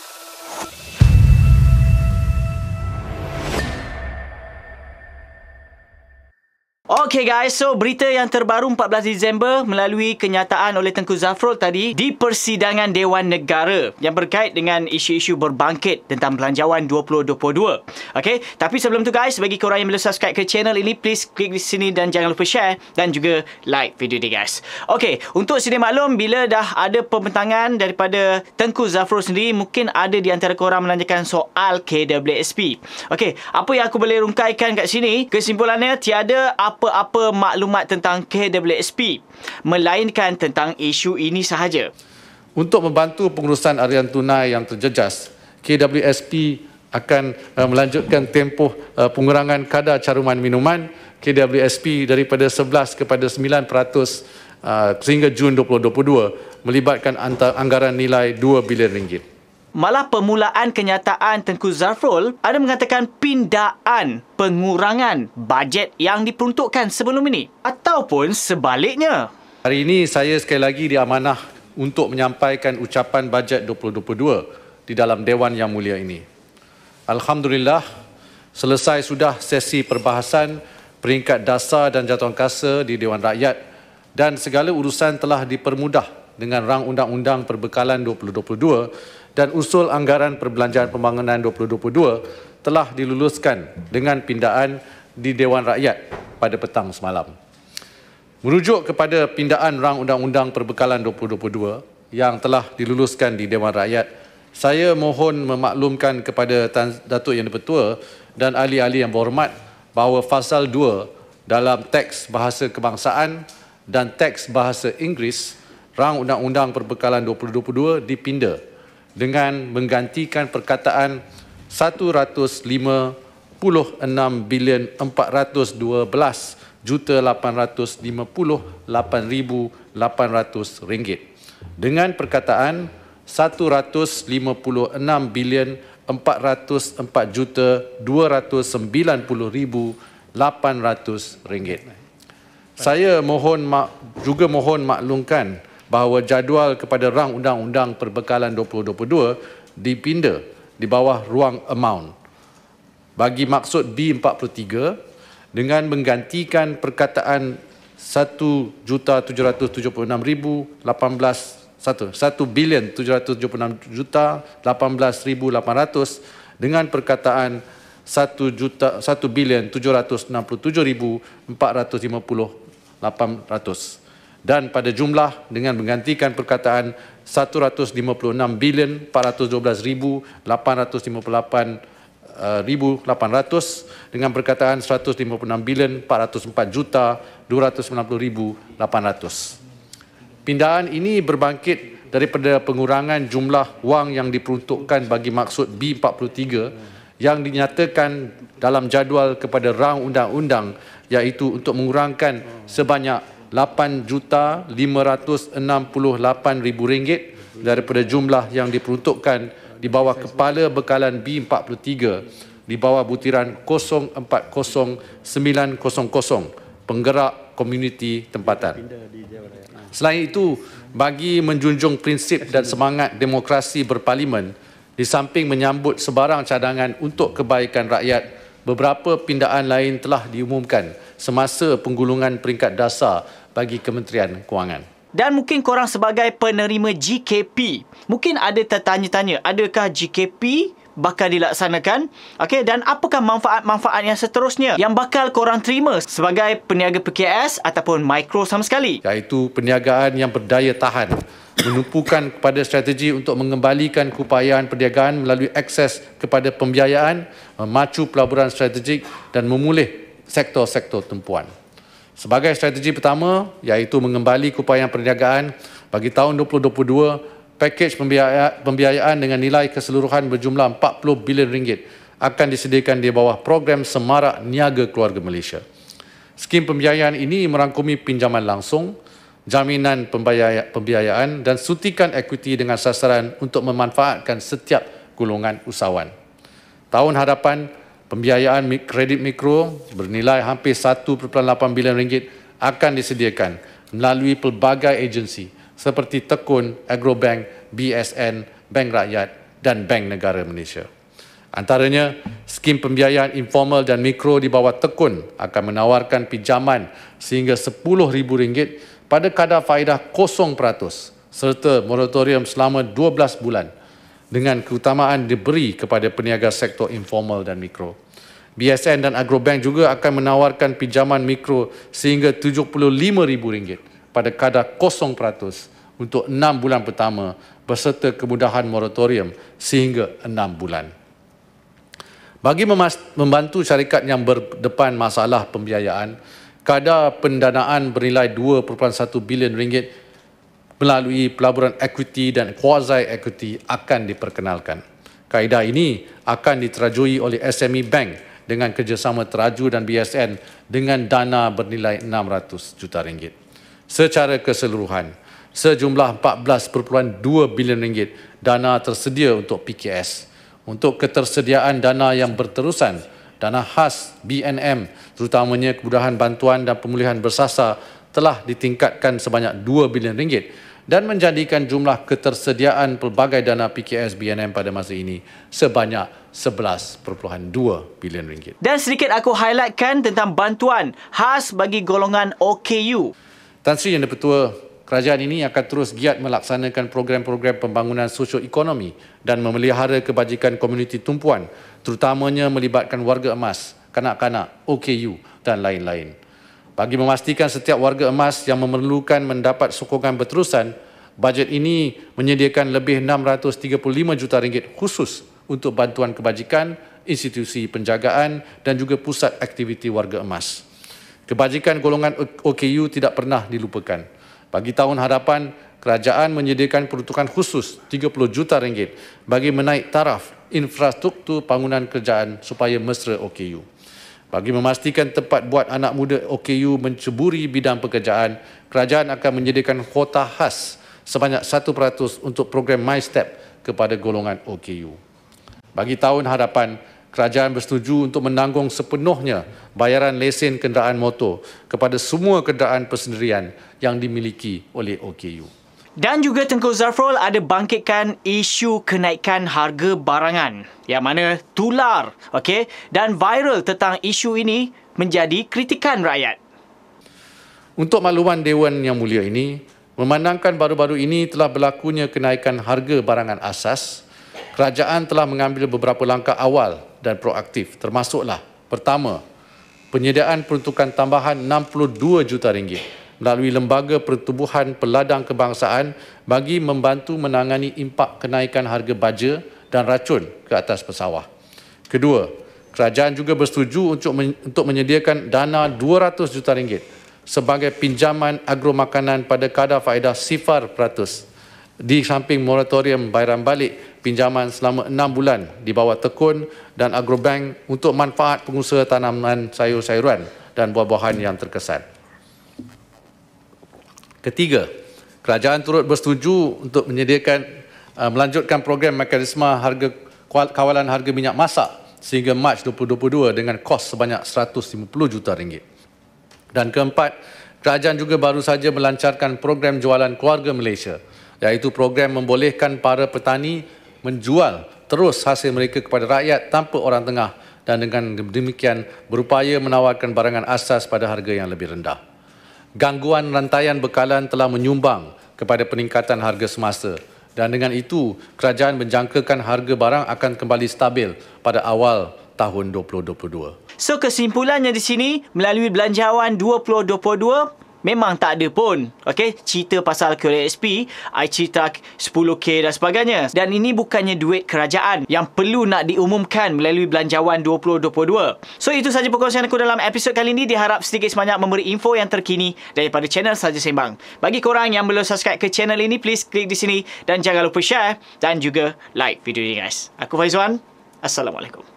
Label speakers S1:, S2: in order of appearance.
S1: Peace. Okay guys, so berita yang terbaru 14 Disember melalui kenyataan oleh Tengku Zafrul tadi di persidangan Dewan Negara yang berkait dengan isu-isu berbangkit tentang belanjawan 2022. Okay, tapi sebelum tu guys, bagi korang yang belum subscribe ke channel ini, please klik di sini dan jangan lupa share dan juga like video ni guys. Okay, untuk sini maklum, bila dah ada pembentangan daripada Tengku Zafrul sendiri, mungkin ada di antara korang menanyakan soal KWSP. Okay, apa yang aku boleh rungkaikan kat sini, kesimpulannya tiada apa-apa apa-apa maklumat tentang KWSP melainkan tentang isu ini sahaja. Untuk membantu pengurusan arian
S2: tunai yang terjejas, KWSP akan uh, melanjutkan tempoh uh, pengurangan kadar caruman minuman KWSP daripada 11 kepada 9% uh, eh, sehingga Jun 2022 melibatkan anggaran nilai 2 bilion ringgit.
S1: Malah permulaan kenyataan Tengku Zafrul ada mengatakan pindaan pengurangan bajet yang diperuntukkan sebelum ini ataupun sebaliknya.
S2: Hari ini saya sekali lagi diamanah untuk menyampaikan ucapan bajet 2022 di dalam Dewan Yang Mulia ini. Alhamdulillah, selesai sudah sesi perbahasan peringkat dasar dan jatuhan jatuhankasa di Dewan Rakyat dan segala urusan telah dipermudah dengan rang undang-undang perbekalan 2022 dan usul anggaran perbelanjaan pembangunan 2022 telah diluluskan dengan pindaan di Dewan Rakyat pada petang semalam. Merujuk kepada pindaan rang undang-undang perbekalan 2022 yang telah diluluskan di Dewan Rakyat, saya mohon memaklumkan kepada Datuk Yang Dipertua dan ahli-ahli yang berhormat bahawa fasal 2 dalam teks bahasa kebangsaan dan teks bahasa Inggeris rang undang-undang perbekalan 2022 dipinda dengan menggantikan perkataan 156 bilion 412 juta 858.800 ringgit dengan perkataan 156 bilion 404 juta 290,800 ringgit. Saya mohon juga mohon maklumkan bahawa jadual kepada rang undang-undang perbekalan 2022 dipinda di bawah ruang amount bagi maksud B43 dengan menggantikan perkataan juta 1,776,18 satu 1 bilion 776 juta 18,800 dengan perkataan 1 juta 1 bilion 767,450 800 dan pada jumlah dengan menggantikan perkataan 156 bilion 412,858,800 eh, dengan perkataan 156 bilion 404 juta 290,800. Pindaan ini berbangkit daripada pengurangan jumlah wang yang diperuntukkan bagi maksud B43 yang dinyatakan dalam jadual kepada rang undang-undang iaitu untuk mengurangkan sebanyak rm ringgit daripada jumlah yang diperuntukkan di bawah kepala bekalan B43 di bawah butiran 040900 penggerak komuniti tempatan. Selain itu, bagi menjunjung prinsip dan semangat demokrasi berparlimen di samping menyambut sebarang cadangan untuk kebaikan rakyat Beberapa pindaan lain telah diumumkan semasa penggulungan peringkat dasar bagi Kementerian
S1: Kewangan. Dan mungkin korang sebagai penerima GKP, mungkin ada tertanya-tanya, adakah GKP bakal dilaksanakan. Okey dan apakah manfaat-manfaat yang seterusnya yang bakal korang terima sebagai peniaga PKS ataupun mikro sama sekali? Iaitu
S2: peniagaan yang berdaya tahan menumpukan kepada strategi untuk mengembalikan keupayaan perniagaan melalui akses kepada pembiayaan, memacu pelaburan strategik dan memulih sektor-sektor tempuan. Sebagai strategi pertama iaitu mengembalikan keupayaan perniagaan bagi tahun 2022 Pakej pembiayaan dengan nilai keseluruhan berjumlah 40 bilion ringgit akan disediakan di bawah program Semarak Niaga Keluarga Malaysia. Skim pembiayaan ini merangkumi pinjaman langsung, jaminan pembiayaan dan sutikan ekuiti dengan sasaran untuk memanfaatkan setiap golongan usahawan. Tahun hadapan, pembiayaan kredit mikro bernilai hampir 1.8 bilion ringgit akan disediakan melalui pelbagai agensi seperti Tekun, Agrobank, BSN, Bank Rakyat dan Bank Negara Malaysia. Antaranya, skim pembiayaan informal dan mikro di bawah Tekun akan menawarkan pinjaman sehingga RM10,000 pada kadar faedah 0% serta moratorium selama 12 bulan dengan keutamaan diberi kepada peniaga sektor informal dan mikro. BSN dan Agrobank juga akan menawarkan pinjaman mikro sehingga RM75,000 pada kadar 0% untuk enam bulan pertama berserta kemudahan moratorium sehingga enam bulan. Bagi membantu syarikat yang berdepan masalah pembiayaan, kadar pendanaan bernilai 2.1 bilion ringgit melalui pelaburan equity dan quasi equity akan diperkenalkan. Kaedah ini akan diterajui oleh SME Bank dengan kerjasama teraju dan BSN dengan dana bernilai 600 juta ringgit secara keseluruhan sejumlah 14.2 bilion ringgit dana tersedia untuk PKS untuk ketersediaan dana yang berterusan dana khas BNM terutamanya kemudahan bantuan dan pemulihan bersasar telah ditingkatkan sebanyak 2 bilion ringgit dan menjadikan jumlah ketersediaan pelbagai dana PKS
S1: BNM pada masa ini sebanyak 11.2 bilion ringgit. Dan sedikit aku highlightkan tentang bantuan khas bagi golongan OKU. Tan Sri yang
S2: dipertua kerajaan ini akan terus giat melaksanakan program-program pembangunan ekonomi dan memelihara kebajikan komuniti tumpuan terutamanya melibatkan warga emas, kanak-kanak, OKU dan lain-lain. Bagi memastikan setiap warga emas yang memerlukan mendapat sokongan berterusan, bajet ini menyediakan lebih 635 juta ringgit khusus untuk bantuan kebajikan, institusi penjagaan dan juga pusat aktiviti warga emas. Kebajikan golongan OKU tidak pernah dilupakan. Bagi tahun hadapan, kerajaan menyediakan peruntukan khusus 30 juta ringgit bagi menaik taraf infrastruktur bangunan kerjaan supaya mesra OKU. Bagi memastikan tempat buat anak muda OKU menceburi bidang pekerjaan, kerajaan akan menyediakan kuota khas sebanyak 1% untuk program MyStep kepada golongan OKU. Bagi tahun hadapan, kerajaan bersetuju untuk menanggung sepenuhnya bayaran lesen kenderaan motor kepada semua kenderaan persendirian yang dimiliki oleh OKU.
S1: Dan juga Tengku Zafrol ada bangkitkan isu kenaikan harga barangan yang mana tular okay? dan viral tentang isu ini menjadi kritikan rakyat.
S2: Untuk makluman Dewan Yang Mulia ini, memandangkan baru-baru ini telah berlakunya kenaikan harga barangan asas, kerajaan telah mengambil beberapa langkah awal dan proaktif termasuklah pertama penyediaan peruntukan tambahan 62 juta ringgit melalui lembaga pertubuhan peladang kebangsaan bagi membantu menangani impak kenaikan harga baja dan racun ke atas pesawah. Kedua, kerajaan juga bersetuju untuk untuk menyediakan dana 200 juta ringgit sebagai pinjaman agro makanan pada kadar faedah sifar di samping moratorium bayaran balik pinjaman selama enam bulan di bawah Tekun dan Agrobank untuk manfaat pengusaha tanaman sayur-sayuran dan buah-buahan yang terkesan. Ketiga, kerajaan turut bersetuju untuk menyediakan eh, melanjutkan program mekanisme harga kawalan harga minyak masak sehingga Mac 2022 dengan kos sebanyak 150 juta ringgit. Dan keempat, kerajaan juga baru saja melancarkan program jualan keluarga Malaysia – iaitu program membolehkan para petani menjual terus hasil mereka kepada rakyat tanpa orang tengah dan dengan demikian berupaya menawarkan barangan asas pada harga yang lebih rendah. Gangguan rantaian bekalan telah menyumbang kepada peningkatan harga semasa dan dengan itu kerajaan menjangkakan
S1: harga barang akan kembali stabil pada awal tahun 2022. So kesimpulannya di sini melalui belanjawan 2022 Memang tak ada pun Okay Cerita pasal Korea SP I cerita 10k dan sebagainya Dan ini bukannya duit kerajaan Yang perlu nak diumumkan Melalui Belanjawan 2022 So itu saja perkongsian aku dalam episod kali ini Diharap sedikit sebanyak memberi info yang terkini Daripada channel saja Sembang Bagi korang yang belum subscribe ke channel ini Please klik di sini Dan jangan lupa share Dan juga like video ini guys Aku Faizwan Assalamualaikum